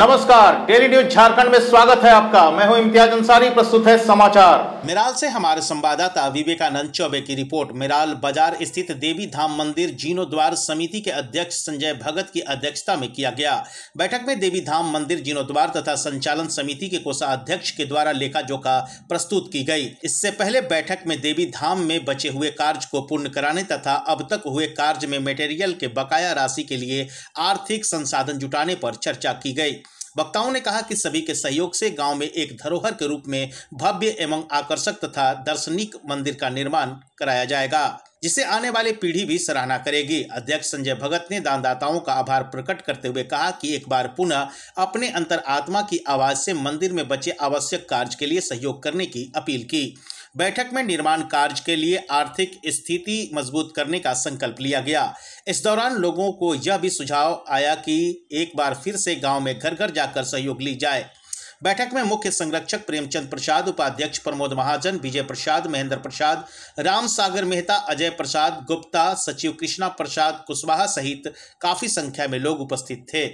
नमस्कार daily news Jharkhand में स्वागत है आपका मैं हूं इम्तियाज अंसारी प्रस्तुत है समाचार मिराल से हमारे संवाददाता विवेकानंद चौबे की रिपोर्ट मिराल बाजार स्थित देवी धाम मंदिर जीर्णोद्वार समिति के अध्यक्ष संजय भगत की अध्यक्षता में किया गया बैठक में देवी धाम मंदिर जीर्णोद्वार तथा संचालन समिति के कोषा अध्यक्ष के द्वारा लेखा जोखा प्रस्तुत की गयी इससे पहले बैठक में देवी धाम में बचे हुए कार्य को पूर्ण कराने तथा अब तक हुए कार्य में मेटेरियल के बकाया राशि के लिए आर्थिक संसाधन जुटाने पर चर्चा की गयी वक्ताओं ने कहा कि सभी के सहयोग से गांव में एक धरोहर के रूप में भव्य एवं आकर्षक तथा दर्शनिक मंदिर का निर्माण कराया जाएगा जिसे आने वाली पीढ़ी भी सराहना करेगी अध्यक्ष संजय भगत ने दानदाताओं का आभार प्रकट करते हुए कहा कि एक बार पुनः अपने अंतर आत्मा की आवाज से मंदिर में बचे आवश्यक कार्य के लिए सहयोग करने की अपील की बैठक में निर्माण कार्य के लिए आर्थिक स्थिति मजबूत करने का संकल्प लिया गया इस दौरान लोगों को यह भी सुझाव आया कि एक बार फिर से गांव में घर घर जाकर सहयोग ली जाए बैठक में मुख्य संरक्षक प्रेमचंद प्रसाद उपाध्यक्ष प्रमोद महाजन विजय प्रसाद महेंद्र प्रसाद राम सागर मेहता अजय प्रसाद गुप्ता सचिव कृष्णा प्रसाद कुशवाहा सहित काफी संख्या में लोग उपस्थित थे